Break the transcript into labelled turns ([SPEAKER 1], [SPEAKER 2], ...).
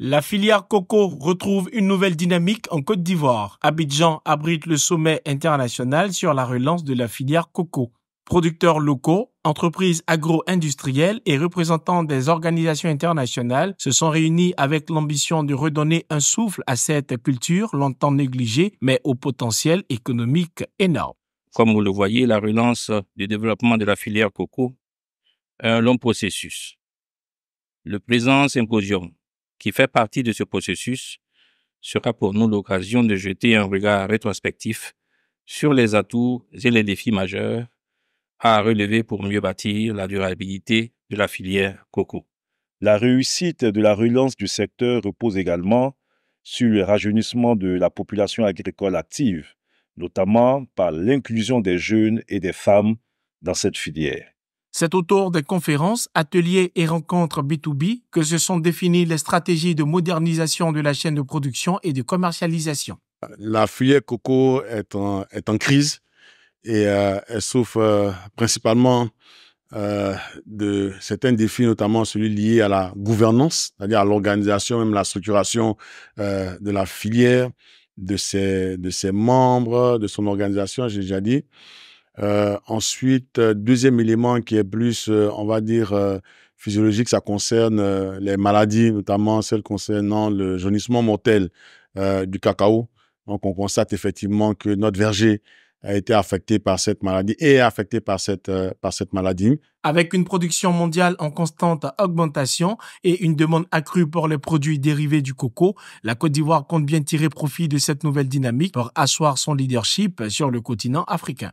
[SPEAKER 1] La filière coco retrouve une nouvelle dynamique en Côte d'Ivoire. Abidjan abrite le sommet international sur la relance de la filière coco. Producteurs locaux, entreprises agro-industrielles et représentants des organisations internationales se sont réunis avec l'ambition de redonner un souffle à cette culture longtemps négligée mais au potentiel économique énorme.
[SPEAKER 2] Comme vous le voyez, la relance du développement de la filière coco est un long processus. Le présent qui fait partie de ce processus, sera pour nous l'occasion de jeter un regard rétrospectif sur les atouts et les défis majeurs à relever pour mieux bâtir la durabilité de la filière
[SPEAKER 3] coco. La réussite de la relance du secteur repose également sur le rajeunissement de la population agricole active, notamment par l'inclusion des jeunes et des femmes dans cette filière.
[SPEAKER 1] C'est autour des conférences, ateliers et rencontres B2B que se sont définies les stratégies de modernisation de la chaîne de production et de commercialisation.
[SPEAKER 4] La filière coco est en, est en crise et euh, elle souffre euh, principalement euh, de certains défis, notamment celui lié à la gouvernance, c'est-à-dire à, l'organisation, même la structuration de la filière, de ses, de ses membres, de son organisation, j'ai déjà dit. Euh, ensuite, euh, deuxième élément qui est plus, euh, on va dire, physiologique, ça concerne les maladies, notamment celles concernant le jaunissement mortel du cacao. Donc, on constate effectivement que notre verger a été affecté par cette maladie et est affecté par cette, par cette maladie.
[SPEAKER 1] Avec une production mondiale en constante augmentation et une demande accrue pour les produits dérivés du coco, la Côte d'Ivoire compte bien tirer profit de cette nouvelle dynamique pour asseoir son leadership sur le continent africain.